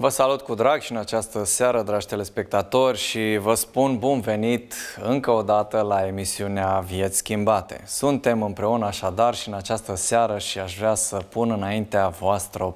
Vă salut cu drag și în această seară, dragi telespectatori, și vă spun bun venit încă o dată la emisiunea Vieți Schimbate. Suntem împreună așadar și în această seară și aș vrea să pun înaintea voastră o,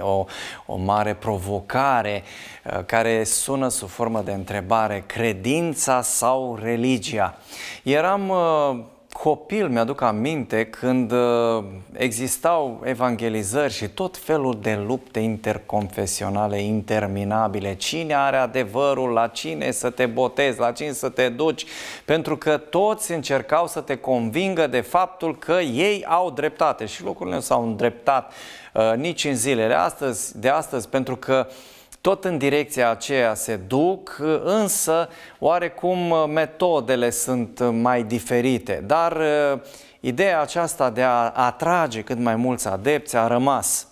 o, o mare provocare uh, care sună sub formă de întrebare, credința sau religia? Eram uh, copil mi-aduc aminte când uh, existau evangelizări și tot felul de lupte interconfesionale, interminabile. Cine are adevărul, la cine să te botezi, la cine să te duci, pentru că toți încercau să te convingă de faptul că ei au dreptate și lucrurile nu s-au îndreptat uh, nici în zilele astăzi, de astăzi, pentru că uh, tot în direcția aceea se duc, însă oarecum metodele sunt mai diferite. Dar uh, ideea aceasta de a atrage cât mai mulți adepți a rămas.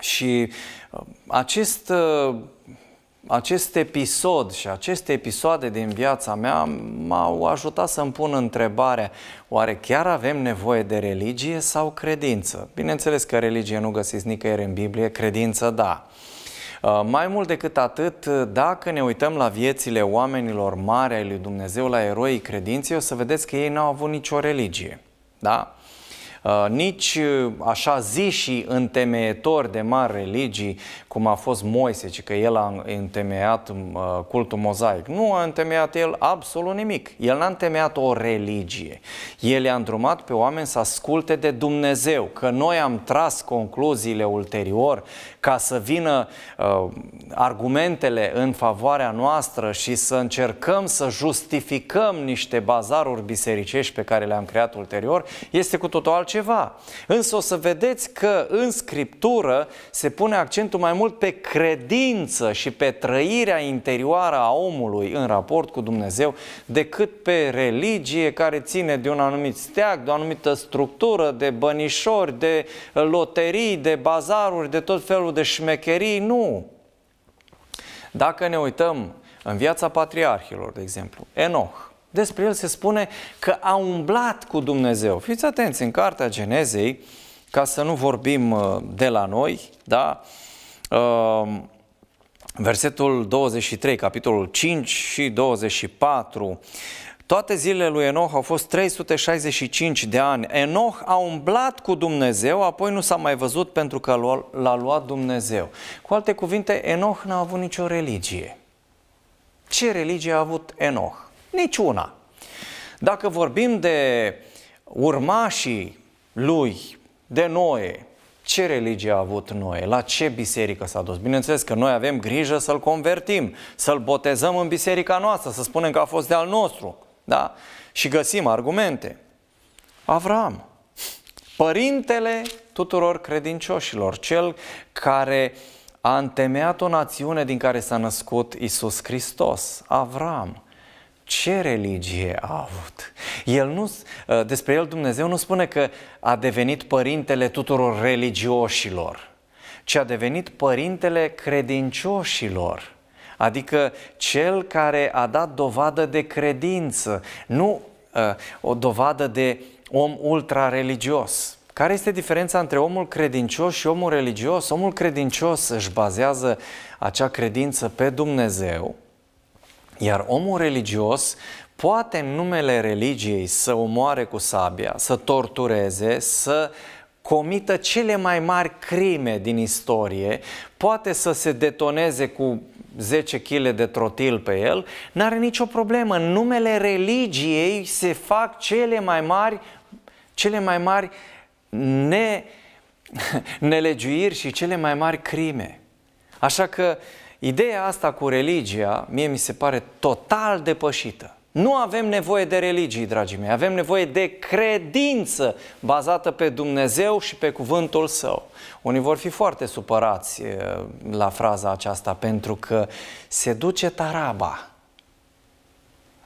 Și uh, acest uh, acest episod și aceste episoade din viața mea m-au ajutat să-mi pun întrebarea oare chiar avem nevoie de religie sau credință? Bineînțeles că religie nu găsiți nicăieri în Biblie, credință da. Uh, mai mult decât atât, dacă ne uităm la viețile oamenilor mari ai lui Dumnezeu, la eroii credinței, o să vedeți că ei n-au avut nicio religie. Da? Uh, nici uh, așa zi și întemeitor de mari religii, cum a fost Moise, ci că el a întemeiat uh, cultul mozaic. Nu a întemeiat el absolut nimic. El n-a întemeiat o religie. El i-a îndrumat pe oameni să asculte de Dumnezeu, că noi am tras concluziile ulterior ca să vină uh, argumentele în favoarea noastră și să încercăm să justificăm niște bazaruri bisericești pe care le-am creat ulterior, este cu totul altceva ceva. Însă o să vedeți că în Scriptură se pune accentul mai mult pe credință și pe trăirea interioară a omului în raport cu Dumnezeu decât pe religie care ține de un anumit steag, de o anumită structură, de bănișori, de loterii, de bazaruri, de tot felul de șmecherii. Nu! Dacă ne uităm în viața patriarhilor, de exemplu, Enoch, despre el se spune că a umblat cu Dumnezeu. Fiți atenți, în Cartea Genezei, ca să nu vorbim uh, de la noi, da? Uh, versetul 23, capitolul 5 și 24, toate zilele lui Enoch au fost 365 de ani. Enoch a umblat cu Dumnezeu, apoi nu s-a mai văzut pentru că l-a luat Dumnezeu. Cu alte cuvinte, Enoch n-a avut nicio religie. Ce religie a avut Enoch? Niciuna. Dacă vorbim de urmașii lui, de Noe, ce religie a avut Noe, la ce biserică s-a dus. Bineînțeles că noi avem grijă să-l convertim, să-l botezăm în biserica noastră, să spunem că a fost de al nostru. Da? Și găsim argumente. Avram, părintele tuturor credincioșilor, cel care a întemeiat o națiune din care s-a născut Isus Hristos, Avram ce religie a avut. El nu, ă, despre el Dumnezeu nu spune că a devenit părintele tuturor religioșilor, ci a devenit părintele credincioșilor, adică cel care a dat dovadă de credință, nu ă, o dovadă de om ultra-religios. Care este diferența între omul credincios și omul religios? Omul credincios își bazează acea credință pe Dumnezeu, iar omul religios poate în numele religiei să omoare cu sabia, să tortureze, să comită cele mai mari crime din istorie, poate să se detoneze cu 10 kg de trotil pe el, n-are nicio problemă. În numele religiei se fac cele mai mari, cele mai mari ne, nelegiuiri și cele mai mari crime. Așa că uh, Ideea asta cu religia, mie mi se pare total depășită. Nu avem nevoie de religii, dragii mei, avem nevoie de credință bazată pe Dumnezeu și pe cuvântul Său. Unii vor fi foarte supărați eh, la fraza aceasta pentru că se duce taraba.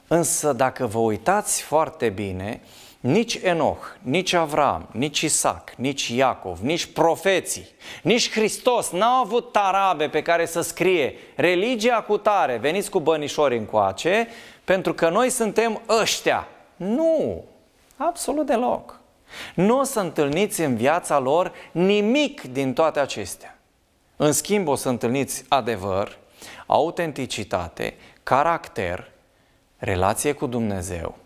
Însă dacă vă uitați foarte bine, nici Enoch, nici Avram, nici Isaac, nici Iacov, nici profeții, nici Hristos n-au avut tarabe pe care să scrie religia cu tare, veniți cu bănișori încoace, pentru că noi suntem ăștia. Nu, absolut deloc. Nu o să întâlniți în viața lor nimic din toate acestea. În schimb, o să întâlniți adevăr, autenticitate, caracter, relație cu Dumnezeu –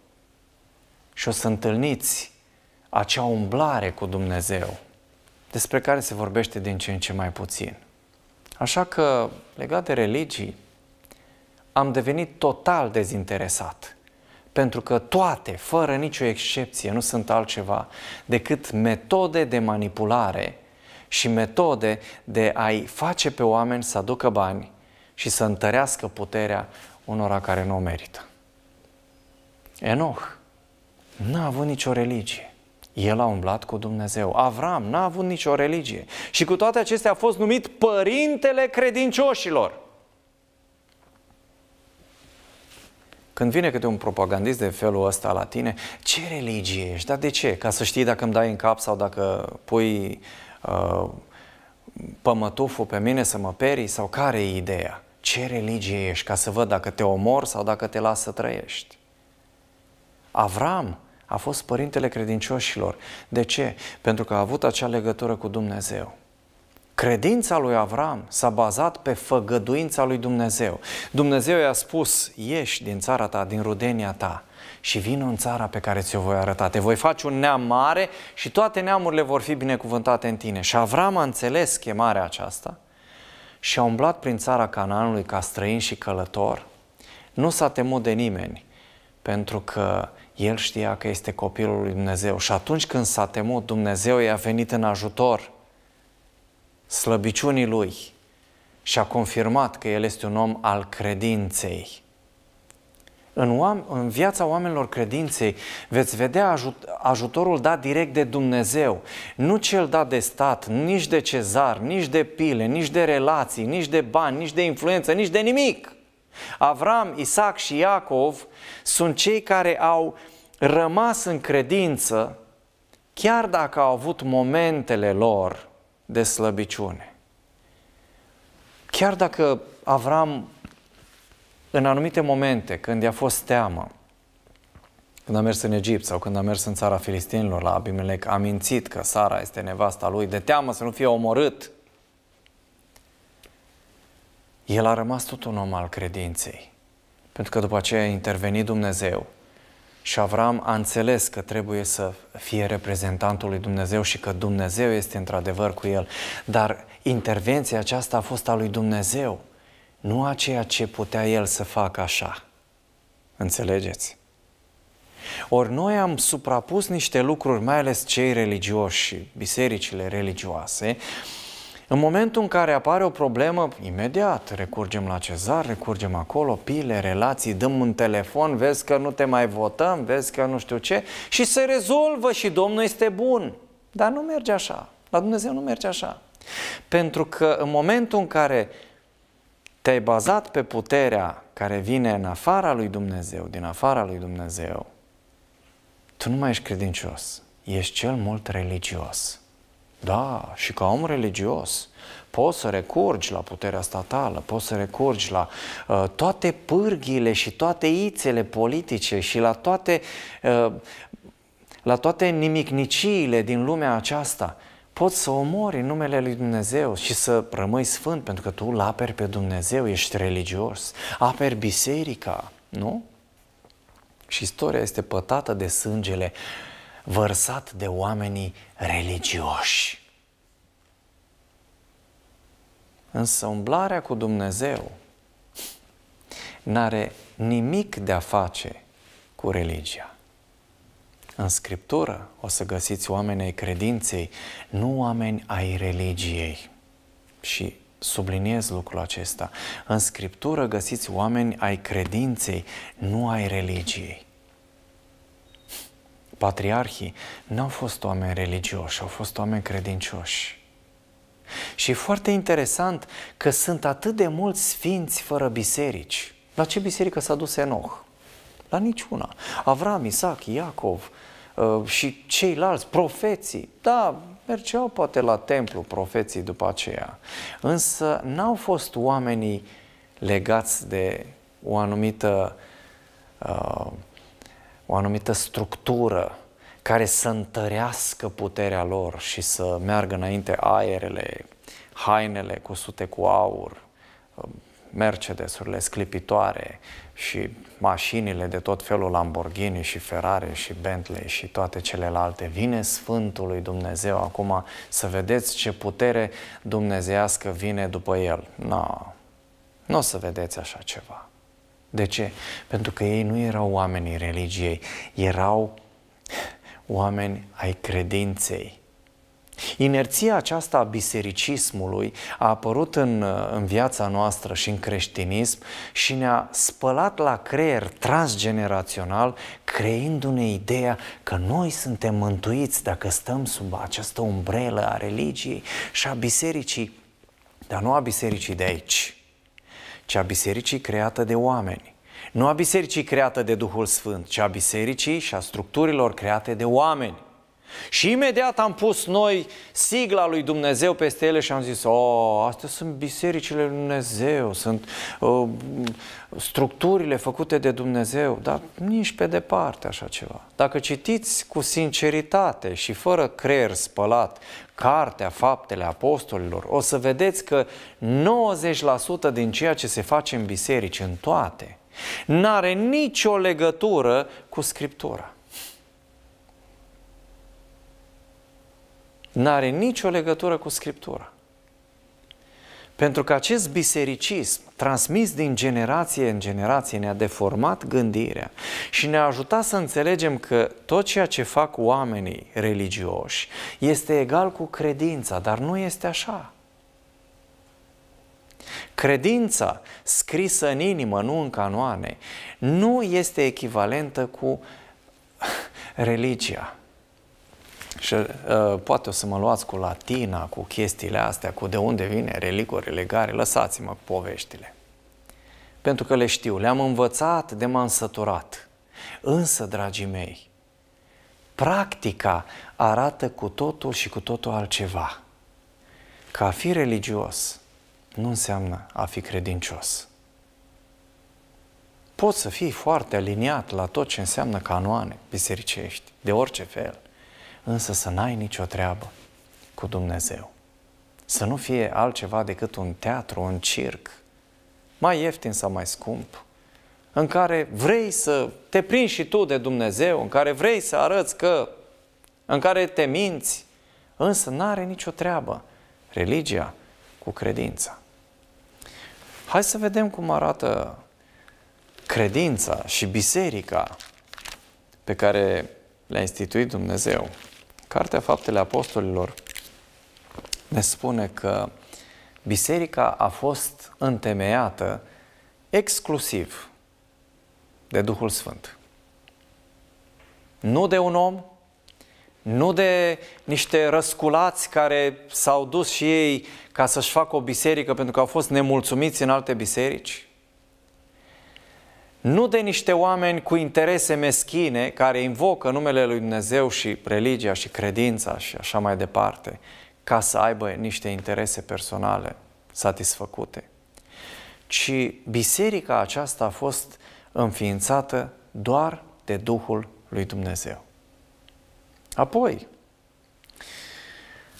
și o să întâlniți acea umblare cu Dumnezeu despre care se vorbește din ce în ce mai puțin. Așa că, legat de religii, am devenit total dezinteresat, pentru că toate, fără nicio excepție, nu sunt altceva decât metode de manipulare și metode de a-i face pe oameni să aducă bani și să întărească puterea unora care nu o merită. Enoch n-a avut nicio religie. El a umblat cu Dumnezeu. Avram n-a avut nicio religie. Și cu toate acestea a fost numit părintele credincioșilor. Când vine câte un propagandist de felul ăsta la tine, ce religie ești? Dar de ce? Ca să știi dacă îmi dai în cap sau dacă pui uh, pămătuful pe mine să mă perii sau care e ideea? Ce religie ești? Ca să văd dacă te omor sau dacă te las să trăiești. Avram a fost părintele credincioșilor. De ce? Pentru că a avut acea legătură cu Dumnezeu. Credința lui Avram s-a bazat pe făgăduința lui Dumnezeu. Dumnezeu i-a spus, ieși din țara ta, din rudenia ta și vin în țara pe care ți-o voi arăta. Te voi face un neam mare și toate neamurile vor fi binecuvântate în tine. Și Avram a înțeles chemarea aceasta și a umblat prin țara Canaanului ca străin și călător. Nu s-a temut de nimeni, pentru că el știa că este copilul lui Dumnezeu și atunci când s-a temut, Dumnezeu i-a venit în ajutor slăbiciunii lui și a confirmat că el este un om al credinței. În, oam- în viața oamenilor credinței veți vedea ajut- ajutorul dat direct de Dumnezeu, nu cel dat de stat, nici de cezar, nici de pile, nici de relații, nici de bani, nici de influență, nici de nimic. Avram, Isaac și Iacov sunt cei care au rămas în credință chiar dacă au avut momentele lor de slăbiciune. Chiar dacă Avram în anumite momente, când i-a fost teamă, când a mers în Egipt sau când a mers în țara filistinilor la Abimelec, a mințit că Sara este nevasta lui, de teamă să nu fie omorât. El a rămas tot un om al credinței, pentru că după aceea a intervenit Dumnezeu și Avram a înțeles că trebuie să fie reprezentantul lui Dumnezeu și că Dumnezeu este într-adevăr cu el. Dar intervenția aceasta a fost a lui Dumnezeu, nu a ceea ce putea el să facă așa. Înțelegeți? Ori noi am suprapus niște lucruri, mai ales cei religioși și bisericile religioase, uh, în momentul în care apare o problemă, imediat recurgem la cezar, recurgem acolo, pile, relații, dăm un telefon, vezi că nu te mai votăm, vezi că nu știu ce și se rezolvă și Domnul este bun. Dar nu merge așa. La Dumnezeu nu merge așa. Pentru că în momentul în care te-ai bazat pe puterea care vine în afara lui Dumnezeu, din afara lui Dumnezeu, tu nu mai ești credincios, ești cel mult religios. Da, și ca om religios poți să recurgi la puterea statală, poți să recurgi la uh, toate pârghile și toate ițele politice și la toate, uh, la toate nimicniciile din lumea aceasta. Poți să omori în numele lui Dumnezeu și să rămâi sfânt pentru că tu îl aperi pe Dumnezeu, ești religios, aperi biserica, nu? Și istoria este pătată de sângele uh, vărsat de oamenii religioși. Însă umblarea cu Dumnezeu n-are nimic de a face cu religia. În Scriptură o să găsiți oameni ai credinței, nu oameni ai religiei. Și subliniez lucrul acesta. În Scriptură găsiți oameni ai credinței, nu ai religiei patriarhii n-au fost oameni religioși, au fost oameni credincioși. Și e foarte interesant că sunt atât de mulți sfinți fără biserici. La ce biserică s-a dus Enoch? La niciuna. Avram, Isaac, Iacov uh, și ceilalți, profeții. Da, mergeau poate la templu profeții după aceea. Însă n-au fost oamenii legați de o anumită uh, o anumită structură care să întărească puterea lor și să meargă înainte aerele, hainele sute cu aur, um, Mercedesurile sclipitoare și mașinile de tot felul Lamborghini și Ferrari și Bentley și toate celelalte. Vine Sfântul lui Dumnezeu acum să vedeți ce putere dumnezeiască vine după el. Nu, no, nu o să vedeți așa ceva. De ce? Pentru că ei nu erau oamenii religiei, erau oameni ai credinței. Inerția aceasta a bisericismului a apărut în, în viața noastră și în creștinism și ne-a spălat la creier transgenerațional, creindu-ne ideea că noi suntem mântuiți dacă stăm sub această umbrelă a religiei și a bisericii, dar nu a bisericii de aici, ci a bisericii creată de oameni. Nu a bisericii creată de Duhul Sfânt, ci a bisericii și a structurilor create de oameni. Și imediat am pus noi sigla lui Dumnezeu peste ele și am zis, o, astea sunt bisericile lui Dumnezeu, sunt uh, structurile făcute de Dumnezeu, dar nici pe departe așa ceva. Dacă citiți cu sinceritate și fără creier spălat cartea Faptele Apostolilor, o să vedeți că 90% din ceea ce se face în biserici, în toate, n-are nicio legătură cu Scriptura. n are nicio legătură cu Scriptura. Pentru că acest bisericism, transmis din generație în generație, ne-a deformat gândirea și ne-a ajutat să înțelegem că tot ceea ce fac oamenii religioși este egal cu credința, dar nu este așa. Credința scrisă în inimă, nu în canoane, nu este echivalentă cu religia. Și uh, poate o să mă luați cu latina, cu chestiile astea, cu de unde vine relicuri, legare, lăsați-mă cu poveștile. Pentru că le știu, le-am învățat de m-am săturat. Însă, dragii mei, practica arată cu totul și cu totul altceva. Ca a fi religios nu înseamnă a fi credincios. Poți să fii foarte aliniat la tot ce înseamnă canoane bisericești, de orice fel – însă să n-ai nicio treabă cu Dumnezeu. Să nu fie altceva decât un teatru, un circ, mai ieftin sau mai scump, în care vrei să te prinzi și tu de Dumnezeu, în care vrei să arăți că, în care te minți, însă n-are nicio treabă religia cu credința. Hai să vedem cum arată credința și biserica pe care le-a instituit Dumnezeu Cartea Faptele Apostolilor ne spune că biserica a fost întemeiată exclusiv de Duhul Sfânt. Nu de un om, nu de niște răsculați care s-au dus și ei ca să-și facă o biserică pentru că au fost nemulțumiți în alte biserici, nu de niște oameni cu interese meschine care invocă numele lui Dumnezeu și religia și credința și așa mai departe, ca să aibă niște interese personale satisfăcute, ci biserica aceasta a fost înființată doar de Duhul lui Dumnezeu. Apoi,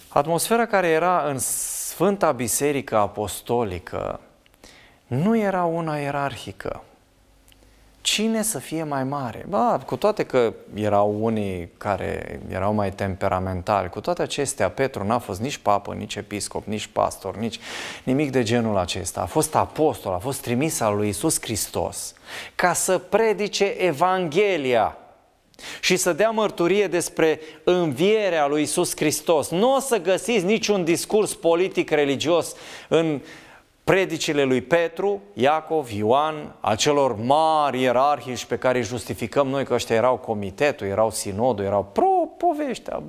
atmosfera care era în Sfânta Biserică Apostolică nu era una ierarhică, cine să fie mai mare? Ba, cu toate că erau unii care erau mai temperamentali. cu toate acestea, Petru n-a fost nici papă, nici episcop, nici pastor, nici nimic de genul acesta. A fost apostol, a fost trimis al lui Isus Hristos ca să predice Evanghelia și să dea mărturie despre învierea lui Isus Hristos. Nu o să găsiți niciun discurs politic religios în uh, predicile lui Petru, Iacov, Ioan, acelor mari ierarhici pe care îi justificăm noi că ăștia erau comitetul, erau sinodul, erau pro-poveștea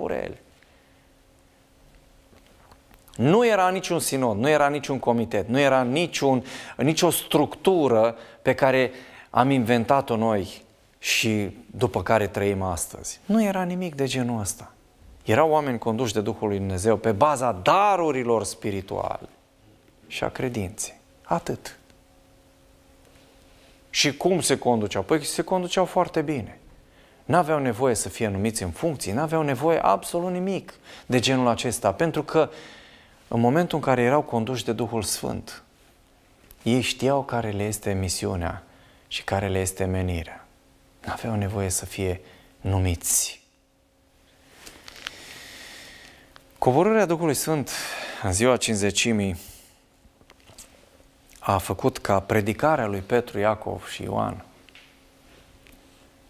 Nu era niciun sinod, nu era niciun comitet, nu era niciun, nicio structură pe care am inventat-o noi și după care trăim astăzi. Nu era nimic de genul ăsta. Erau oameni conduși de Duhul lui Dumnezeu pe baza darurilor spirituale și a credinței. Atât. Și cum se conduceau? Păi se conduceau foarte bine. N-aveau nevoie să fie numiți în funcții, n-aveau nevoie absolut nimic de genul acesta, pentru că în momentul în care erau conduși de Duhul Sfânt, ei știau care le este misiunea și care le este menirea. N-aveau nevoie să fie numiți. Coborârea Duhului Sfânt în ziua cinzecimii a făcut ca predicarea lui Petru, Iacov și Ioan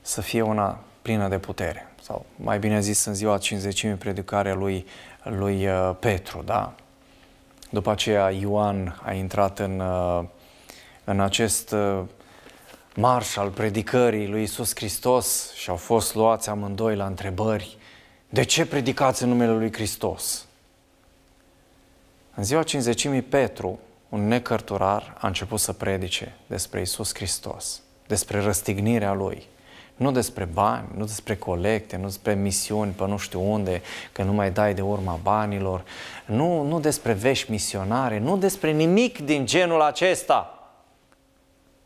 să fie una plină de putere. Sau, mai bine zis, în ziua 50 predicarea lui, lui uh, Petru, da? După aceea, Ioan a intrat în, uh, în acest uh, marș al predicării lui Isus Hristos și au fost luați amândoi la întrebări de ce predicați în numele lui Hristos? În ziua 50 Petru un necărturar a început să predice despre Isus Hristos, despre răstignirea Lui, nu despre bani, nu despre colecte, nu despre misiuni pe nu știu unde, că nu mai dai de urma banilor, nu, nu despre vești misionare, nu despre nimic din genul acesta.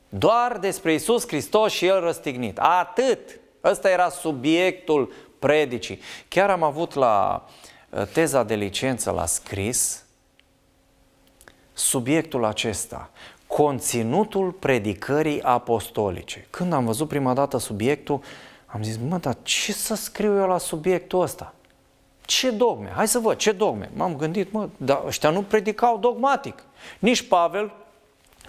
Doar despre Isus Hristos și El răstignit. Atât! Ăsta era subiectul predicii. Chiar am avut la uh, teza de licență la scris, subiectul acesta, conținutul predicării apostolice. Când am văzut prima dată subiectul, am zis, mă, dar ce să scriu eu la subiectul ăsta? Ce dogme? Hai să văd, ce dogme? M-am gândit, mă, dar ăștia nu predicau dogmatic. Nici Pavel,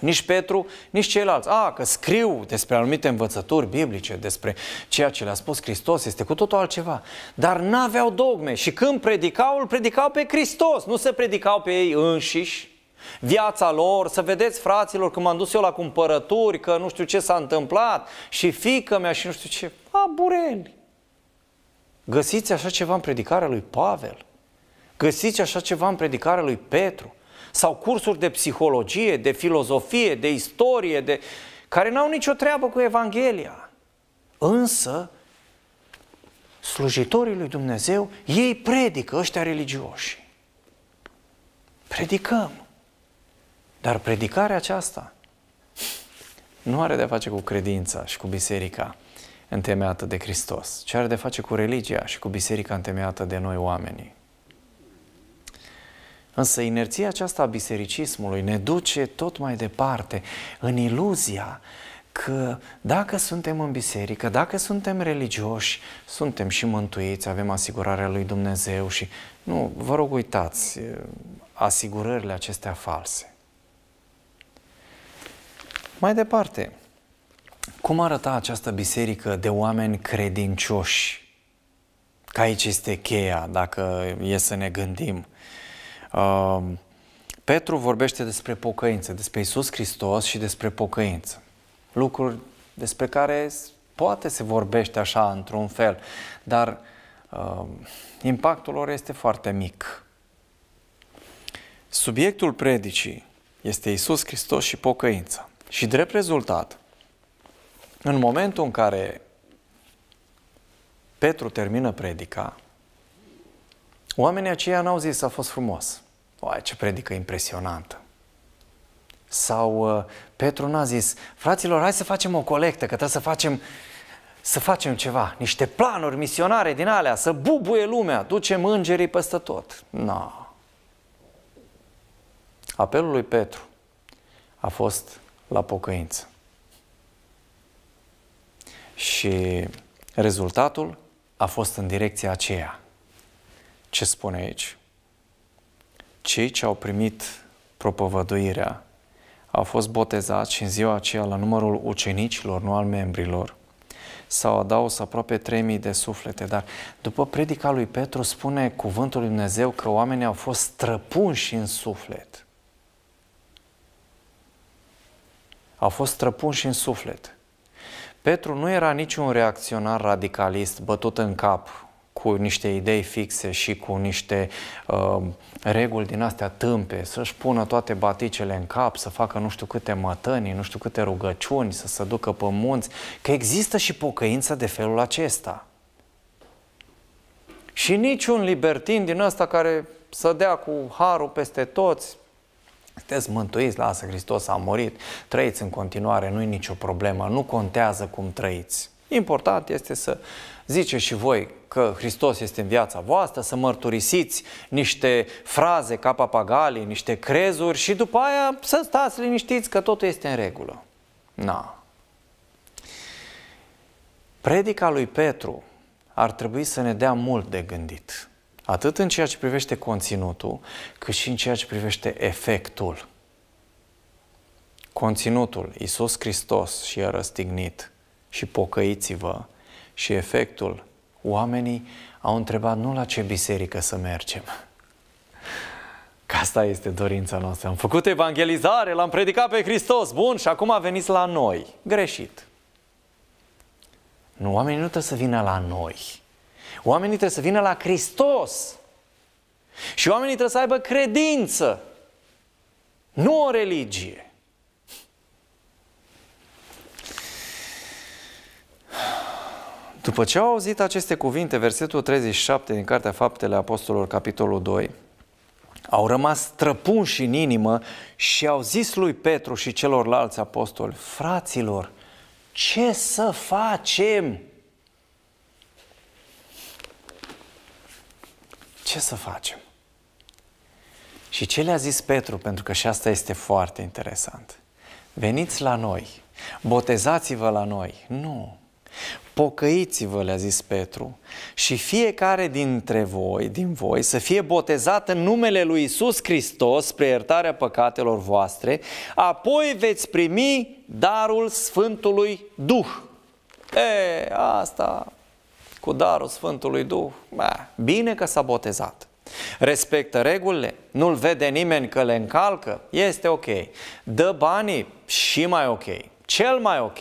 nici Petru, nici ceilalți. A, că scriu despre anumite învățături biblice, despre ceea ce le-a spus Hristos, este cu totul altceva. Dar n-aveau dogme și când predicau, îl predicau pe Hristos, nu se predicau pe ei înșiși, viața lor, să vedeți fraților că m-am dus eu la cumpărături, că nu știu ce s-a întâmplat și fică mea și nu știu ce, a, bureli. Găsiți așa ceva în predicarea lui Pavel, găsiți așa ceva în predicarea lui Petru, sau cursuri de psihologie, de filozofie, de istorie, de... care n-au nicio treabă cu Evanghelia. Însă, slujitorii lui Dumnezeu, ei predică ăștia religioși. Predicăm. Dar predicarea aceasta nu are de-a face cu credința și cu biserica întemeiată de Hristos, ci are de-a face cu religia și cu biserica întemeiată de noi oamenii. Însă inerția aceasta a bisericismului ne duce tot mai departe în iluzia că dacă suntem în biserică, dacă suntem religioși, suntem și mântuiți, avem asigurarea lui Dumnezeu și nu, vă rog uitați eh, asigurările acestea false. Mai departe, cum arăta această biserică de oameni credincioși? Ca aici este cheia, dacă e să ne gândim. Uh, Petru vorbește despre pocăință, despre Isus Hristos și despre pocăință. Lucruri despre care poate se vorbește așa, într-un fel, dar uh, impactul lor este foarte mic. Subiectul predicii este Isus Hristos și pocăința. Și drept rezultat, în momentul în care Petru termină predica, oamenii aceia n-au zis, a fost frumos. Oai, ce predică impresionantă! Sau uh, Petru n-a zis, fraților, hai să facem o colectă, că trebuie să facem, să facem ceva, niște planuri misionare din alea, să bubuie lumea, ducem îngerii peste tot. Nu. No. Apelul lui Petru a fost la pocăință. Și rezultatul a fost în direcția aceea. Ce spune aici? Cei ce au primit propovăduirea au fost botezați și în ziua aceea la numărul ucenicilor, nu al membrilor, s-au adaus aproape 3000 de suflete. Dar după predica lui Petru spune cuvântul lui Dumnezeu că oamenii au fost străpunși în suflet. au fost străpunși în suflet. Petru nu era niciun reacționar radicalist bătut în cap cu niște idei fixe și cu niște uh, reguli din astea tâmpe, să-și pună toate baticele în cap, să facă nu știu câte mătănii, nu știu câte rugăciuni, să se ducă pe munți, că există și pocăință de felul acesta. Și niciun libertin din ăsta care să dea cu harul peste toți, sunteți mântuiți, lasă, Hristos a murit, trăiți în continuare, nu-i nicio problemă, nu contează cum trăiți. Important este să ziceți și voi că Hristos este în viața voastră, să mărturisiți niște fraze ca papagalii, niște crezuri și după aia să stați liniștiți că totul este în regulă. Na. Predica lui Petru ar trebui să ne dea mult de gândit atât în ceea ce privește conținutul, cât și în ceea ce privește efectul. Conținutul, Isus Hristos și a răstignit și pocăiți-vă și efectul, oamenii au întrebat nu la ce biserică să mergem. Că asta este dorința noastră. Am făcut evangelizare, l-am predicat pe Hristos, bun, și acum a venit la noi. Greșit. Nu, oamenii nu trebuie să vină la noi Oamenii trebuie să vină la Hristos. Și oamenii trebuie să aibă credință, nu o religie. După ce au auzit aceste cuvinte, versetul 37 din Cartea Faptele Apostolilor, capitolul 2, au rămas trăpunși în inimă și au zis lui Petru și celorlalți apostoli, fraților, ce să facem? ce să facem? Și ce le-a zis Petru, pentru că și asta este foarte interesant. Veniți la noi, botezați-vă la noi. Nu. Pocăiți-vă, le-a zis Petru, și fiecare dintre voi, din voi, să fie botezat în numele lui Isus Hristos spre iertarea păcatelor voastre, apoi veți primi darul Sfântului Duh. E, asta cu darul Sfântului Duh, bă, bine că s-a botezat. Respectă regulile, nu-l vede nimeni că le încalcă, este ok. Dă banii și mai ok, cel mai ok.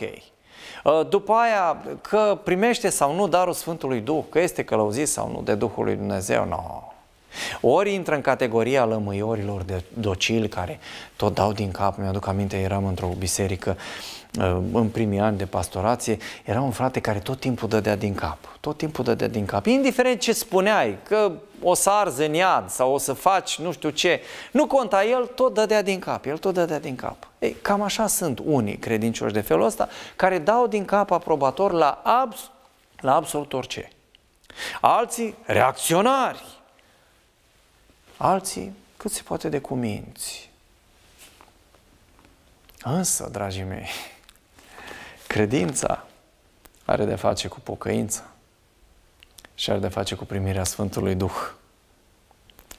Ă, după aia, că primește sau nu darul Sfântului Duh, că este călăuzit sau nu de Duhul lui Dumnezeu, nu. No. Ori intră în categoria lămâiorilor de docili care tot dau din cap, mi-aduc aminte, eram într-o biserică Uh, în primii ani de pastorație, era un frate care tot timpul dădea din cap. Tot timpul dădea din cap. Indiferent ce spuneai, că o să arzi în iad sau o să faci nu știu ce, nu conta el, tot dădea din cap. El tot dădea din cap. Ei, cam așa sunt unii credincioși de felul ăsta, care dau din cap aprobator la, abs- la absolut orice. Alții reacționari, alții cât se poate de cuminți. Însă, dragii mei, Credința are de face cu pocăința și are de face cu primirea Sfântului Duh.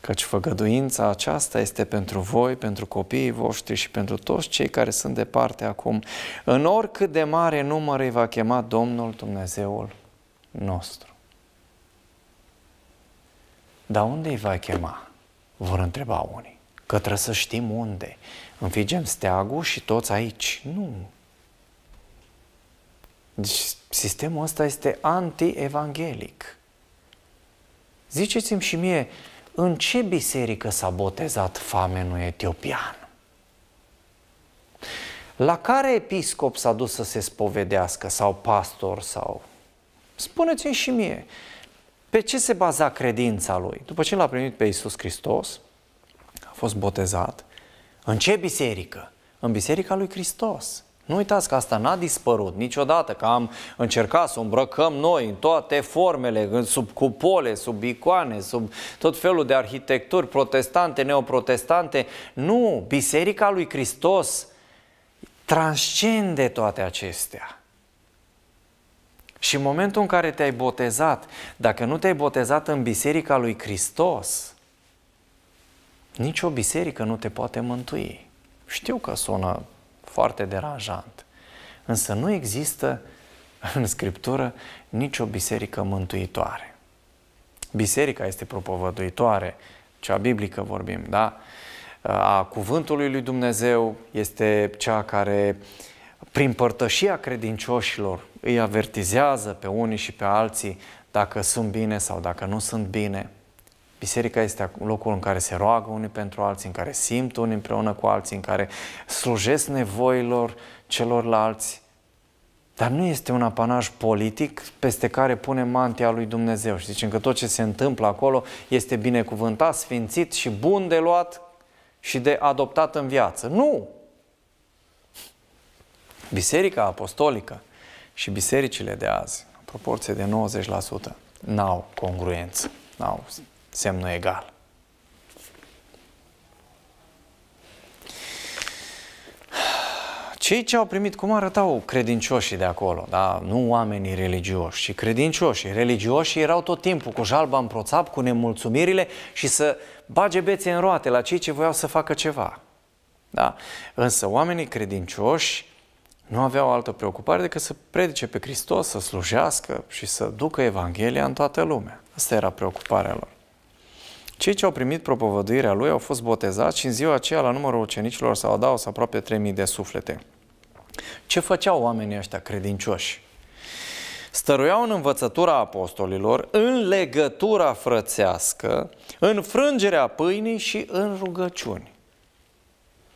Căci făgăduința aceasta este pentru voi, pentru copiii voștri și pentru toți cei care sunt departe acum, în oricât de mare număr îi va chema Domnul Dumnezeul nostru. Dar unde îi va chema? Vor întreba unii. Că trebuie să știm unde. Înfigem steagul și toți aici. Nu. Deci sistemul ăsta este anti-evanghelic. Ziceți-mi și mie, în ce biserică s-a botezat famenul etiopian? La care episcop s-a dus să se spovedească sau pastor sau... Spuneți-mi și mie, pe ce se baza credința lui? După ce l-a primit pe Iisus Hristos, a fost botezat, în ce biserică? În biserica lui Hristos. Nu uitați că asta n-a dispărut niciodată, că am încercat să îmbrăcăm noi în toate formele, sub cupole, sub icoane, sub tot felul de arhitecturi protestante, neoprotestante. Nu, Biserica lui Hristos transcende toate acestea. Și în momentul în care te-ai botezat, dacă nu te-ai botezat în Biserica lui Hristos, nicio biserică nu te poate mântui. Știu că sună foarte deranjant. Însă nu există în Scriptură nicio biserică mântuitoare. Biserica este propovăduitoare, cea biblică vorbim, da? A cuvântului lui Dumnezeu este cea care, prin părtășia credincioșilor, îi avertizează pe unii și pe alții dacă sunt bine sau dacă nu sunt bine – Biserica este locul în care se roagă unii pentru alții, în care simt unii împreună cu alții, în care slujesc nevoilor celorlalți. Dar nu este un apanaj politic peste care pune mantia lui Dumnezeu și zicem că tot ce se întâmplă acolo este binecuvântat, sfințit și bun de luat și de adoptat în viață. Nu! Biserica apostolică și bisericile de azi, în proporție de 90%, n-au congruență, n-au semnul egal. Cei ce au primit, cum arătau credincioșii de acolo, da? nu oamenii religioși, ci credincioșii. Religioșii erau tot timpul cu jalba în proțap, cu nemulțumirile și să bage bețe în roate la cei ce voiau să facă ceva. Da? Însă oamenii credincioși nu aveau altă preocupare decât să predice pe Hristos, să slujească și să ducă Evanghelia în toată lumea. Asta era preocuparea lor. Cei ce au primit propovăduirea lui au fost botezați și în ziua aceea la numărul ucenicilor s-au adaus aproape 3.000 de suflete. Ce făceau oamenii ăștia credincioși? Stăruiau în învățătura apostolilor, în legătura frățească, în frângerea pâinii și în rugăciuni.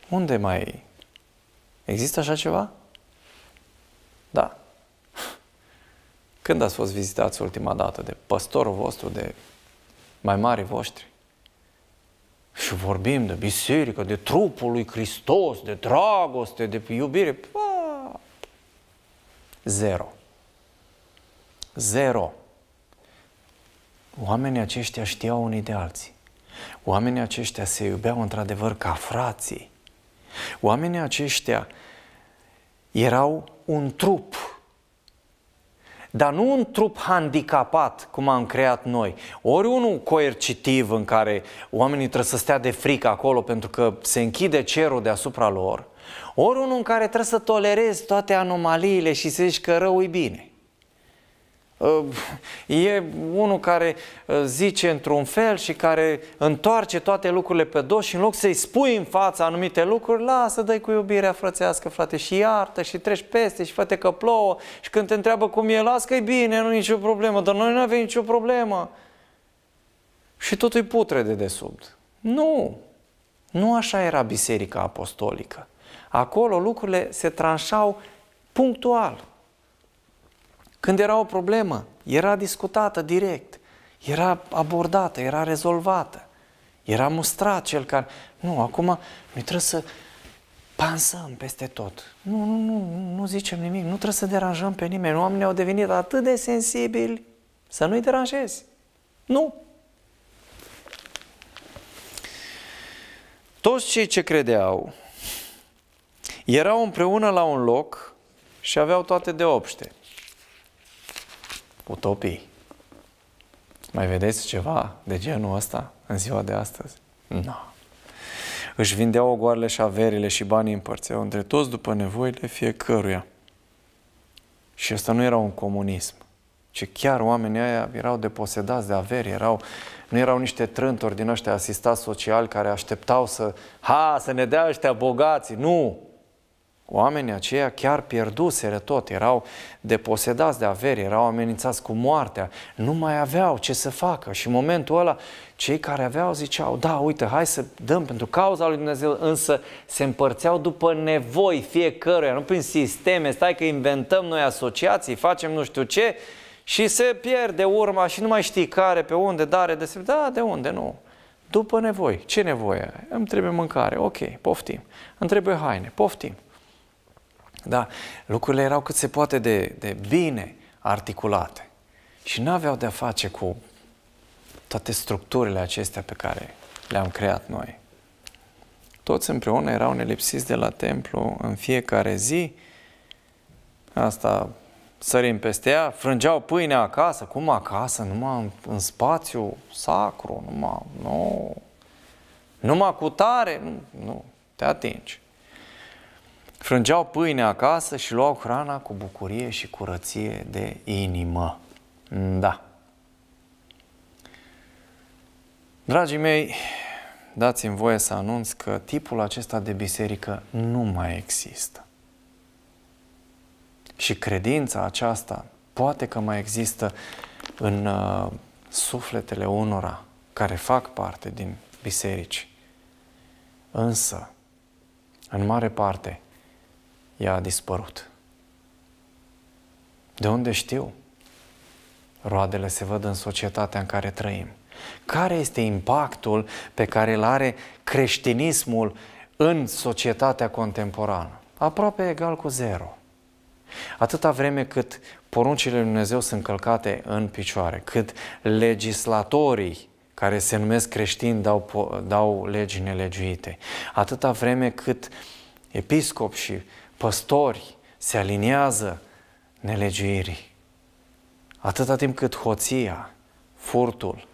Unde mai e? Există așa ceva? Da. Când ați fost vizitați ultima dată de păstorul vostru, de mai mari voștri? și vorbim de biserică, de trupul lui Hristos, de dragoste, de iubire, pa, zero. Zero. Oamenii aceștia știau unii de alții. Oamenii aceștia se iubeau într-adevăr ca frații. Oamenii aceștia erau un trup dar nu un trup handicapat cum am creat noi, ori unul coercitiv în care oamenii trebuie să stea de frică acolo pentru că se închide cerul deasupra lor, ori unul în care trebuie să tolerezi toate anomaliile și să zici că rău e bine. Ă, e unul care ă, zice într-un fel și care întoarce toate lucrurile pe dos și în loc să-i spui în fața anumite lucruri, lasă, dai cu iubirea frățească, frate, și iartă și treci peste și frate că plouă și când te întreabă cum e, lasă, că e bine, nu e nicio problemă, dar noi nu avem nicio problemă. Și totul e putre de desubt. Nu! Nu așa era biserica apostolică. Acolo lucrurile se tranșau punctual. Când era o problemă, era discutată direct, era abordată, era rezolvată, era mustrat cel care... Nu, acum noi trebuie să pansăm peste tot. Nu, nu, nu, nu zicem nimic, nu trebuie să deranjăm pe nimeni. Oamenii au devenit atât de sensibili să nu-i deranjezi. Nu. Toți cei ce credeau erau împreună la un loc și aveau toate de obște utopii. Mai vedeți ceva de genul ăsta în ziua de astăzi? Nu. No. Își vindeau ogoarele și averile și banii împărțeau între toți după nevoile fiecăruia. Și asta nu era un comunism, ci chiar oamenii aia erau deposedați de averi, erau, nu erau niște trântori din ăștia asistați social care așteptau să, ha, să ne dea ăștia bogații, nu! Oamenii aceia chiar pierduseră tot, erau deposedați de averi, erau amenințați cu moartea, nu mai aveau ce să facă și în momentul ăla cei care aveau ziceau, da, uite, hai să dăm pentru cauza lui Dumnezeu, însă se împărțeau după nevoi fiecăruia, nu prin sisteme, stai că inventăm noi asociații, facem nu știu ce și se pierde urma și nu mai știi care, pe unde, dare, de da, de unde, nu după nevoi. Ce nevoie? Îmi trebuie mâncare, ok, poftim. Îmi trebuie haine, poftim. Da, lucrurile erau cât se poate de, de bine articulate și nu aveau de-a face cu toate structurile acestea pe care le-am creat noi. Toți împreună erau nelipsiți de la templu în fiecare zi. Asta sărim peste ea, frângeau pâinea acasă. Cum acasă? Numai în, în spațiu sacru, numai... Nu. Numai cu tare? Nu, nu te atingi. Frângeau pâine acasă și luau hrana cu bucurie și curăție de inimă. Da. Dragii mei, dați-mi voie să anunț că tipul acesta de biserică nu mai există. Și credința aceasta poate că mai există în uh, sufletele unora care fac parte din biserici. Însă, în mare parte, ea a dispărut. De unde știu? Roadele se văd în societatea în care trăim. Care este impactul pe care îl are creștinismul în societatea contemporană? Aproape egal cu zero. Atâta vreme cât poruncile lui Dumnezeu sunt călcate în picioare, cât legislatorii care se numesc creștini dau, dau legi nelegiuite, atâta vreme cât episcop și păstori se aliniază nelegiuirii. Atâta timp cât hoția, furtul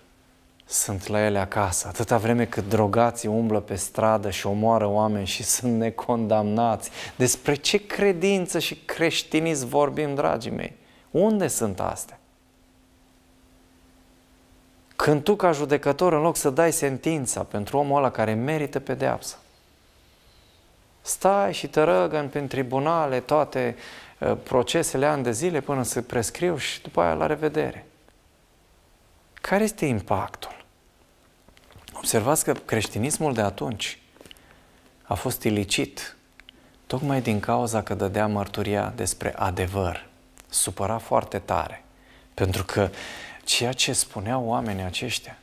sunt la ele acasă, atâta vreme cât drogații umblă pe stradă și omoară oameni și sunt necondamnați, despre ce credință și creștinism vorbim, dragii mei? Unde sunt astea? Când tu, ca judecător, în loc să dai sentința pentru omul ăla care merită pedeapsă? stai și te răgăn prin tribunale toate uh, procesele ani de zile până se prescriu și după aia la revedere. Care este impactul? Observați că creștinismul de atunci a fost ilicit tocmai din cauza că dădea mărturia despre adevăr. Supăra foarte tare, pentru că ceea ce spuneau oamenii aceștia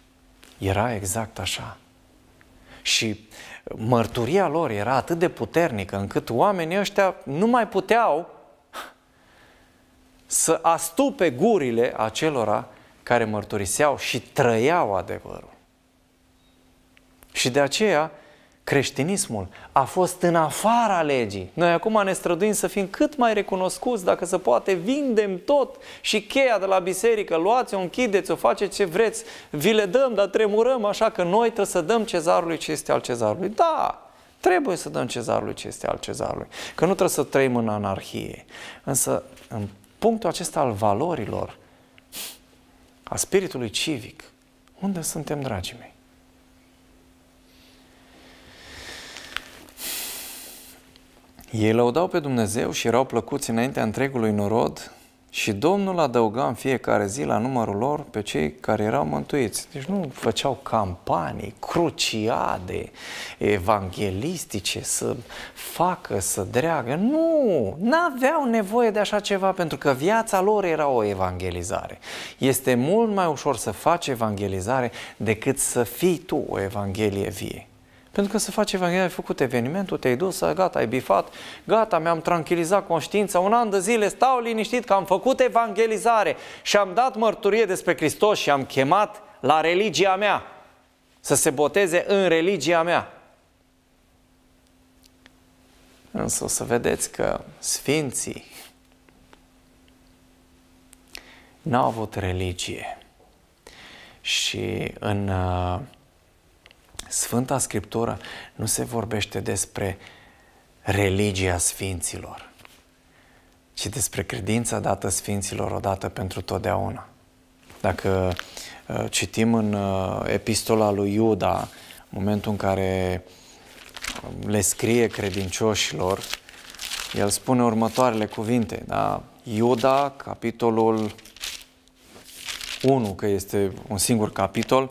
era exact așa. Și mărturia lor era atât de puternică încât oamenii ăștia nu mai puteau să astupe gurile acelora care mărturiseau și trăiau adevărul. Și de aceea creștinismul a fost în afara legii. Noi acum ne străduim să fim cât mai recunoscuți, dacă se poate, vindem tot și cheia de la biserică, luați-o, închideți-o, faceți ce vreți, vi le dăm, dar tremurăm așa că noi trebuie să dăm cezarului ce este al cezarului. Da, trebuie să dăm cezarului ce este al cezarului, că nu trebuie să trăim în anarhie. Însă, în punctul acesta al valorilor, a spiritului civic, unde suntem, dragii mei? Ei lăudau pe Dumnezeu și erau plăcuți înaintea întregului norod și Domnul adăuga în fiecare zi la numărul lor pe cei care erau mântuiți. Deci nu făceau campanii, cruciade evanghelistice să facă, să dreagă. Nu! N-aveau nevoie de așa ceva pentru că viața lor era o evangelizare. Este mult mai ușor să faci evangelizare decât să fii tu o evanghelie vie. Pentru că să faci Evanghelia, ai făcut evenimentul, te-ai dus, gata, ai bifat, gata, mi-am tranquilizat conștiința, un an de zile stau liniștit că am făcut evangelizare și am dat mărturie despre Hristos și am chemat la religia mea să se boteze în religia mea. Însă o să vedeți că sfinții n-au avut religie și în uh, Sfânta Scriptură nu se vorbește despre religia sfinților, ci despre credința dată sfinților odată pentru totdeauna. Dacă uh, citim în uh, epistola lui Iuda, momentul în care uh, le scrie credincioșilor, el spune următoarele cuvinte, da? Iuda, capitolul 1, că este un singur capitol,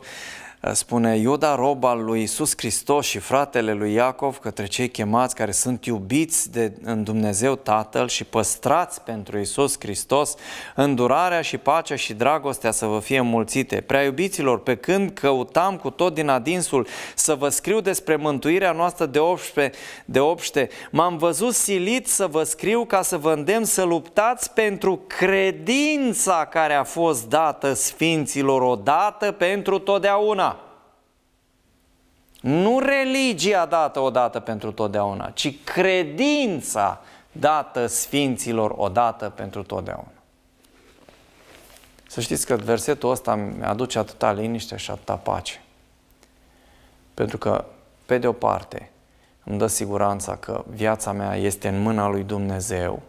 Eh, spune Iuda, roba lui Iisus Hristos și fratele lui Iacov, către cei chemați care sunt iubiți de, în Dumnezeu Tatăl și păstrați pentru Iisus Hristos, îndurarea și pacea și dragostea să vă fie mulțite. Prea iubiților, pe când căutam cu tot din adinsul să vă scriu despre mântuirea noastră de obște, de obște m-am văzut silit să vă scriu ca să vă îndemn să luptați pentru credința care a fost dată sfinților odată pentru totdeauna. Nu religia dată odată pentru totdeauna, ci credința dată sfinților odată pentru totdeauna. Să știți că versetul ăsta mi-aduce atâta liniște și atâta pace. Pentru că, pe de o parte, îmi dă siguranța că viața mea este în mâna lui Dumnezeu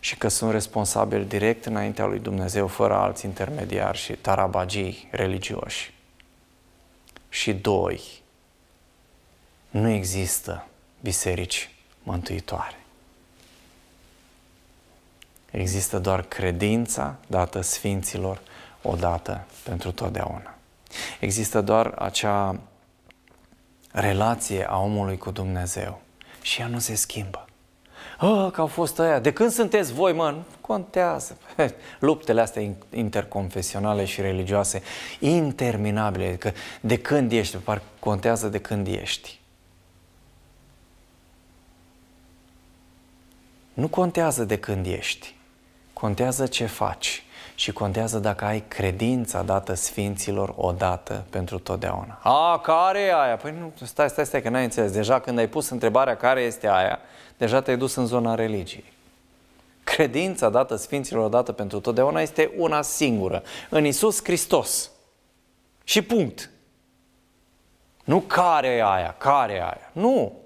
și că sunt responsabil direct înaintea lui Dumnezeu fără alți intermediari și tarabagii religioși. Și doi, nu există biserici mântuitoare. Există doar credința dată sfinților odată pentru totdeauna. Există doar acea relație a omului cu Dumnezeu și ea nu se schimbă. Oh, că au fost aia. De când sunteți voi, mă? Nu contează. Luptele astea interconfesionale și religioase, interminabile, că de când ești, par contează de când ești. Nu contează de când ești, contează ce faci și contează dacă ai credința dată Sfinților odată pentru totdeauna. A, care e aia? Păi nu, stai, stai, stai, că n-ai înțeles. Deja când ai pus întrebarea care este aia, deja te-ai dus în zona religiei. Credința dată Sfinților odată pentru totdeauna este una singură, în Isus Hristos. Și punct. Nu care e aia, care e aia. Nu.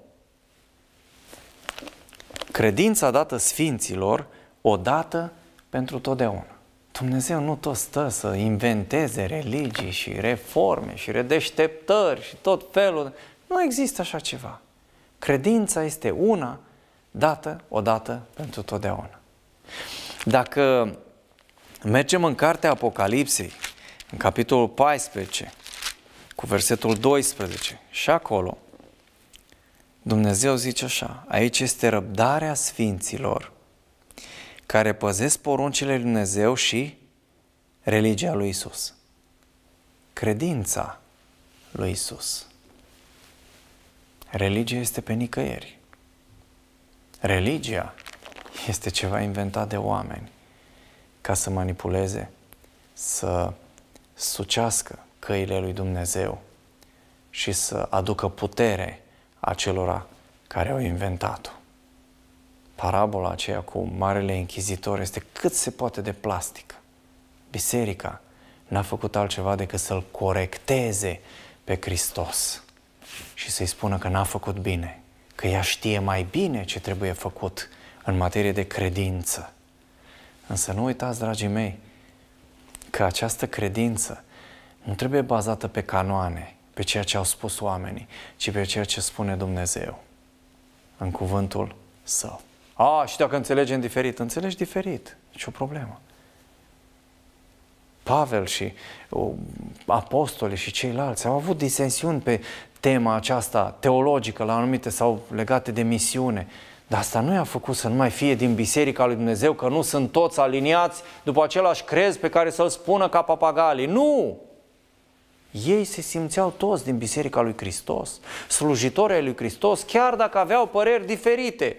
Credința dată sfinților, odată pentru totdeauna. Dumnezeu nu tot stă să inventeze religii și reforme și redeșteptări și tot felul. Nu există așa ceva. Credința este una dată odată pentru totdeauna. Dacă mergem în cartea Apocalipsei, în capitolul 14, cu versetul 12 și acolo, Dumnezeu zice așa, aici este răbdarea sfinților care păzesc poruncile lui Dumnezeu și religia lui Isus. Credința lui Isus. Religia este pe nicăieri. Religia este ceva inventat de oameni ca să manipuleze, să sucească căile lui Dumnezeu și să aducă putere acelora care au inventat-o. Parabola aceea cu Marele Inchizitor este cât se poate de plastică. Biserica n-a făcut altceva decât să-L corecteze pe Hristos și să-i spună că n-a făcut bine, că ea știe mai bine ce trebuie făcut în materie de credință. Însă nu uitați, dragii mei, că această credință nu trebuie bazată pe canoane, pe ceea ce au spus oamenii, ci pe ceea ce spune Dumnezeu în cuvântul său. A, și dacă înțelegem diferit, înțelegi diferit, o problemă. Pavel și apostolii și ceilalți au avut disensiuni pe tema aceasta teologică la anumite sau legate de misiune. Dar asta nu i-a făcut să nu mai fie din Biserica lui Dumnezeu, că nu sunt toți aliniați după același crez pe care să-l spună ca papagalii. Nu! Ei se simțeau toți din Biserica lui Hristos, slujitorii lui Hristos, chiar dacă aveau păreri diferite.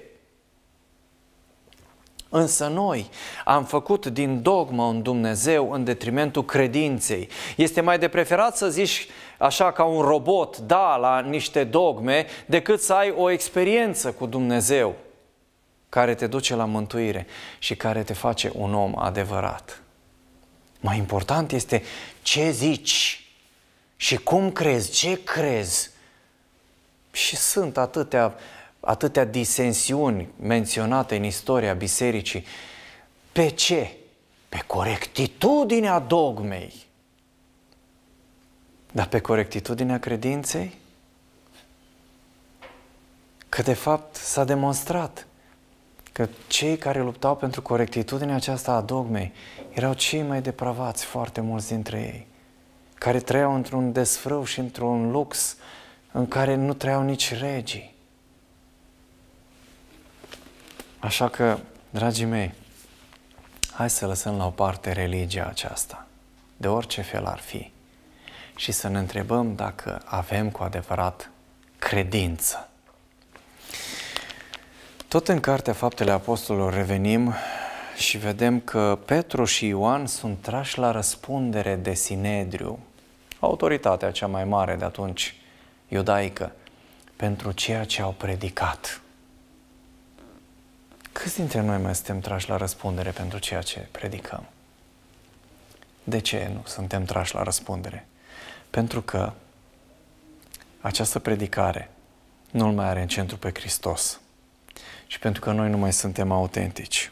Însă noi am făcut din dogmă un Dumnezeu în detrimentul credinței. Este mai de preferat să zici așa ca un robot, da, la niște dogme, decât să ai o experiență cu Dumnezeu care te duce la mântuire și care te face un om adevărat. Mai important este ce zici și cum crezi? Ce crezi? Și sunt atâtea, atâtea disensiuni menționate în istoria bisericii. Pe ce? Pe corectitudinea dogmei. Dar pe corectitudinea credinței? Că de fapt s-a demonstrat că cei care luptau pentru corectitudinea aceasta a dogmei erau cei mai depravați, foarte mulți dintre ei care trăiau într-un desfrâu și într-un lux în care nu trăiau nici regii. Așa că, dragii mei, hai să lăsăm la o parte religia aceasta, de orice fel ar fi, și să ne întrebăm dacă avem cu adevărat credință. Tot în Cartea Faptele Apostolilor revenim și vedem că Petru și Ioan sunt trași la răspundere de Sinedriu, autoritatea cea mai mare de atunci, iudaică, pentru ceea ce au predicat. Câți dintre noi mai suntem trași la răspundere pentru ceea ce predicăm? De ce nu suntem trași la răspundere? Pentru că această predicare nu-L mai are în centru pe Hristos. Și pentru că noi nu mai suntem autentici.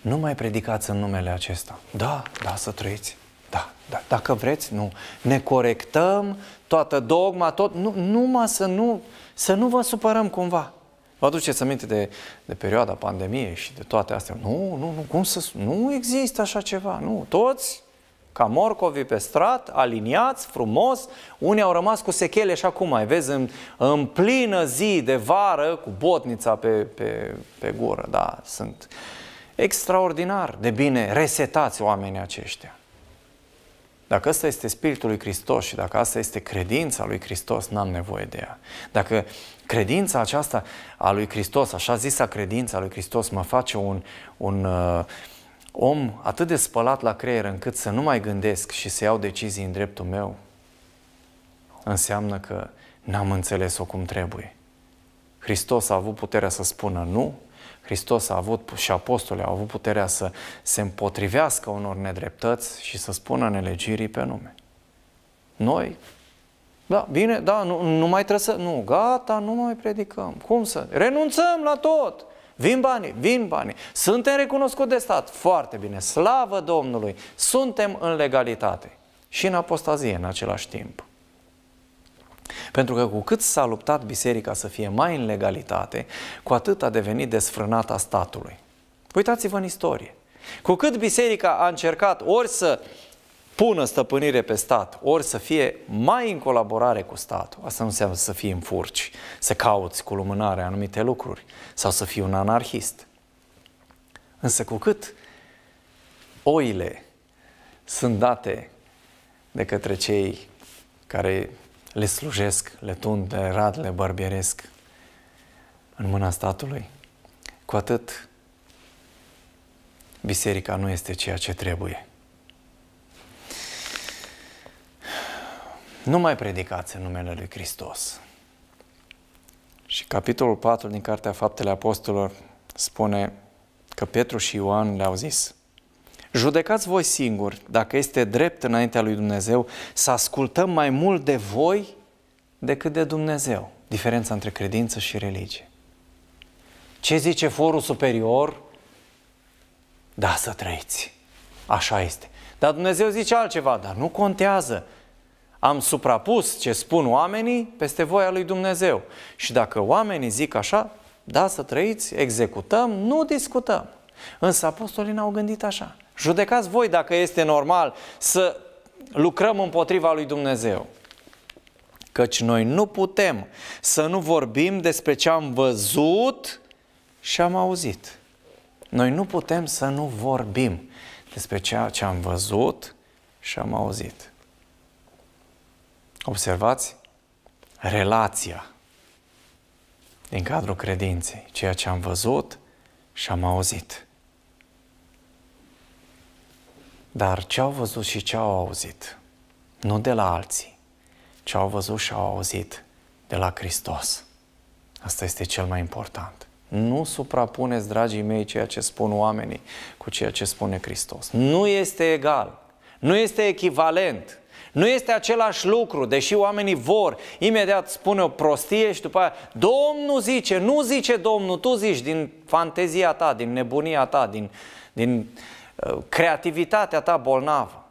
nu mai predicați în numele acesta. Da, da, să trăiți. Da, da, dacă vreți, nu. Ne corectăm toată dogma, tot, nu, numai să nu, să nu vă supărăm cumva. Vă aduceți aminte de, de perioada pandemiei și de toate astea. Nu, nu, nu, cum să... Nu există așa ceva, nu. Toți, ca morcovii pe strat, aliniați, frumos, unii au rămas cu sechele și acum, mai vezi, în, în plină zi de vară, cu botnița pe, pe, pe gură, da, sunt... Uh, extraordinar de bine resetați oamenii aceștia. Dacă ăsta este Spiritul lui Hristos și dacă asta este credința lui Hristos, n-am nevoie de ea. Dacă credința aceasta a lui Hristos, așa zisa credința lui Hristos, mă face un, un uh, om atât de spălat la creier încât să nu mai gândesc și să iau decizii în dreptul meu, înseamnă că n-am înțeles-o cum trebuie. Hristos a avut puterea să spună nu Hristos a avut și apostolii au avut puterea să se împotrivească unor nedreptăți și să spună nelegirii pe nume. Noi, da, bine, da, nu, nu mai trebuie să, nu, gata, nu mai predicăm. Cum să? Renunțăm la tot. Vin banii, vin banii. Suntem recunoscuți de stat. Foarte bine. Slavă Domnului. Suntem în legalitate. Și în apostazie în același timp. Pentru că cu cât s-a luptat biserica să fie mai în legalitate, cu atât a devenit desfrânata statului. Uitați-vă în istorie. Cu cât biserica a încercat ori să pună stăpânire pe stat, ori să fie mai în colaborare cu statul. Asta nu înseamnă să fii în furci, să cauți cu lumânare anumite lucruri sau să fii un anarhist. Însă cu cât oile sunt date de către cei care le slujesc, le tund, le rad, le barbieresc în mâna statului, cu atât biserica nu este ceea ce trebuie. Nu mai predicați în numele Lui Hristos. Și capitolul 4 din Cartea Faptele Apostolilor spune că Petru și Ioan le-au zis – Judecați voi singuri dacă este drept înaintea lui Dumnezeu să ascultăm mai mult de voi decât de Dumnezeu. Diferența între credință și religie. Ce zice forul superior? Da, să trăiți. Așa este. Dar Dumnezeu zice altceva, dar nu contează. Am suprapus ce spun oamenii peste voia lui Dumnezeu. Și dacă oamenii zic așa, da, să trăiți, executăm, nu discutăm. Însă apostolii n-au gândit așa. Judecați voi dacă este normal să lucrăm împotriva lui Dumnezeu. Căci noi nu putem să nu vorbim despre ce am văzut și am auzit. Noi nu putem să nu vorbim despre ceea ce am văzut și am auzit. Observați relația din cadrul credinței, ceea ce am văzut și am auzit. Dar ce au văzut și ce au auzit, nu de la alții, ce au văzut și au auzit de la Hristos. Asta este cel mai important. Nu suprapuneți, dragii mei, ceea ce spun oamenii cu ceea ce spune Hristos. Nu este egal, nu este echivalent, nu este același lucru, deși oamenii vor imediat spune o prostie și după aia Domnul zice, nu zice Domnul, tu zici din fantezia ta, din nebunia ta, din, din uh, Uh, creativitatea ta bolnavă.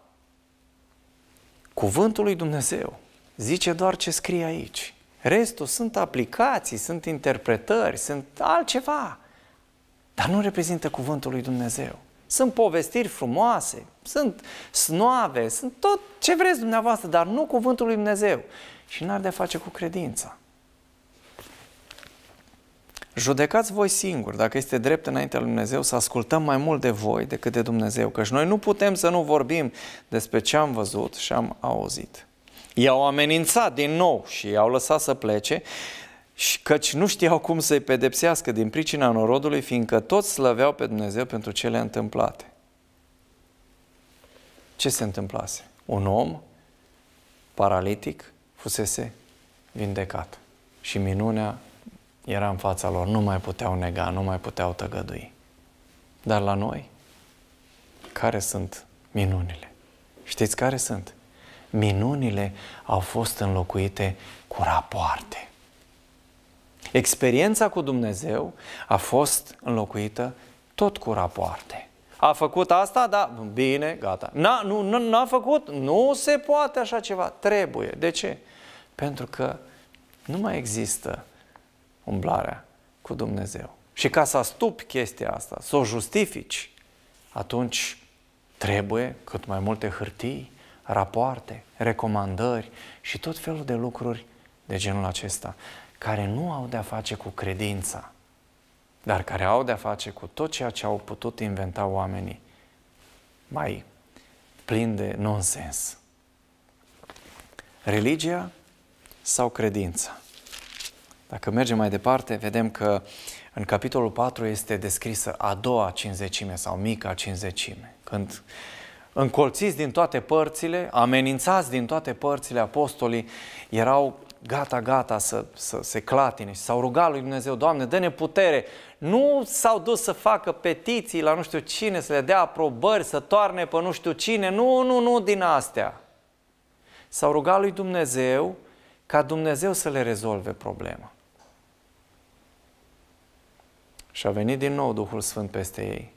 Cuvântul lui Dumnezeu zice doar ce scrie aici. Restul sunt aplicații, sunt interpretări, sunt altceva. Dar nu reprezintă cuvântul lui Dumnezeu. Sunt povestiri frumoase, sunt snoave, sunt tot ce vreți dumneavoastră, dar nu cuvântul lui Dumnezeu. Și n-ar de face cu credința. Judecați voi singuri, dacă este drept înaintea lui Dumnezeu, să ascultăm mai mult de voi decât de Dumnezeu, căci noi nu putem să nu vorbim despre ce am văzut și am auzit. I-au amenințat din nou și i-au lăsat să plece, și căci nu știau cum să-i pedepsească din pricina norodului, fiindcă toți slăveau pe Dumnezeu pentru cele întâmplate. Ce se întâmplase? Un om paralitic fusese vindecat și minunea era în fața lor, nu mai puteau nega, nu mai puteau tăgădui. Dar la noi, care sunt minunile? Știți care sunt? Minunile au fost înlocuite cu rapoarte. Experiența cu Dumnezeu a fost înlocuită tot cu rapoarte. A făcut asta? Da, bine, gata. N-a, nu, n-a făcut? Nu se poate așa ceva. Trebuie. De ce? Pentru că nu mai există umblarea cu Dumnezeu. Și ca să astupi chestia asta, să o justifici, atunci trebuie cât mai multe hârtii, rapoarte, recomandări și tot felul de lucruri de genul acesta, care nu au de-a face cu credința, dar care au de-a face cu tot ceea ce au putut inventa oamenii mai plin de nonsens. Religia sau credința? Dacă mergem mai departe, vedem că în capitolul 4 este descrisă a doua cinzecime sau mica cinzecime, când încolțiți din toate părțile, amenințați din toate părțile, apostolii erau gata, gata să, să se clatine și s-au rugat lui Dumnezeu, Doamne, dă-ne putere. Nu s-au dus să facă petiții la nu știu cine, să le dea aprobări, să toarne pe nu știu cine, nu, nu, nu din astea. S-au rugat lui Dumnezeu ca Dumnezeu să le rezolve problema. Și a venit din nou Duhul Sfânt peste ei.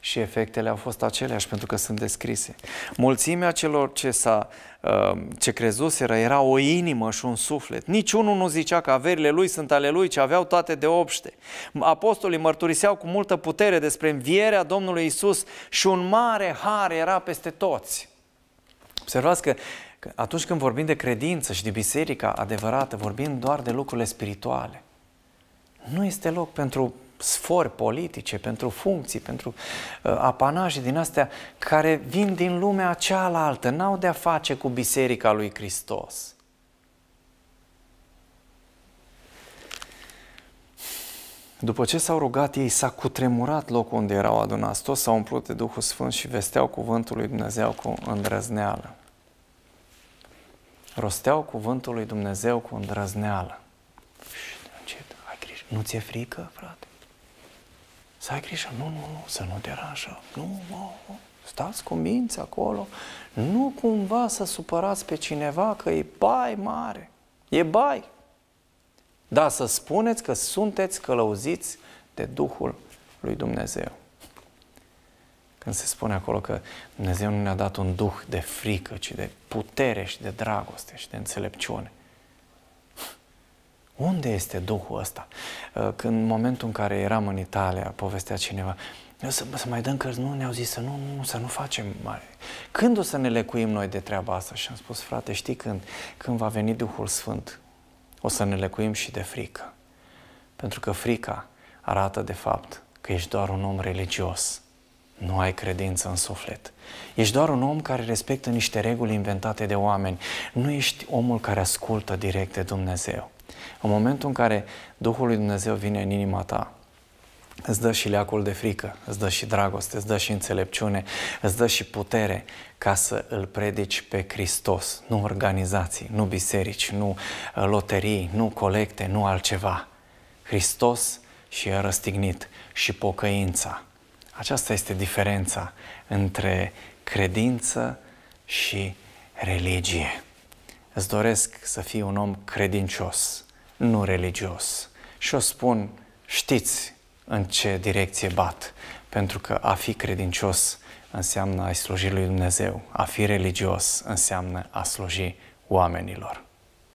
Și efectele au fost aceleași pentru că sunt descrise. Mulțimea celor ce, s-a, uh, ce crezuseră era o inimă și un suflet. Niciunul nu zicea că averile lui sunt ale lui, ci aveau toate de obște. Apostolii mărturiseau cu multă putere despre învierea Domnului Isus și un mare har era peste toți. Observați că atunci când vorbim de credință și de biserica adevărată, vorbim doar de lucrurile spirituale. Nu este loc pentru sfori politice, pentru funcții, pentru uh, apanaje din astea care vin din lumea cealaltă, n-au de-a face cu Biserica lui Hristos. După ce s-au rugat ei, s-a cutremurat locul unde erau adunați, toți s-au umplut de Duhul Sfânt și vesteau cuvântul lui Dumnezeu cu îndrăzneală. Rosteau cuvântul lui Dumnezeu cu îndrăzneală. Încet, ai grijă. Nu ți-e frică, frate? să ai grijă, nu, nu, nu, să nu deranjăm, nu, nu, nu. Stați cu minți acolo, nu cumva să supărați pe cineva că e bai mare, e bai. Dar să spuneți că sunteți călăuziți de Duhul lui Dumnezeu. Când se spune acolo că Dumnezeu nu ne-a dat un duh de frică, ci de putere și de dragoste și de înțelepciune. Unde este Duhul ăsta? Uh, când în momentul în care eram în Italia, povestea cineva, să, să mai dăm cărți, nu, ne-au zis să nu, nu, să nu facem mare. Când o să ne lecuim noi de treaba asta? Și am spus, frate, știi când? Când va veni Duhul Sfânt, o să ne lecuim și de frică. Pentru că frica arată, de fapt, că ești doar un om religios. Nu ai credință în suflet. Ești doar un om care respectă niște reguli inventate de oameni. Nu ești omul care ascultă direct de Dumnezeu. În momentul în care Duhul lui Dumnezeu vine în inima ta, îți dă și leacul de frică, îți dă și dragoste, îți dă și înțelepciune, îți dă și putere ca să îl predici pe Hristos, nu organizații, nu biserici, nu uh, loterii, nu colecte, nu altceva. Hristos și a răstignit și pocăința. Aceasta este diferența între credință și religie. Îți doresc să fii un om credincios, nu religios. Și o spun, știți în ce direcție bat, pentru că a fi credincios înseamnă a sluji lui Dumnezeu, a fi religios înseamnă a sluji oamenilor.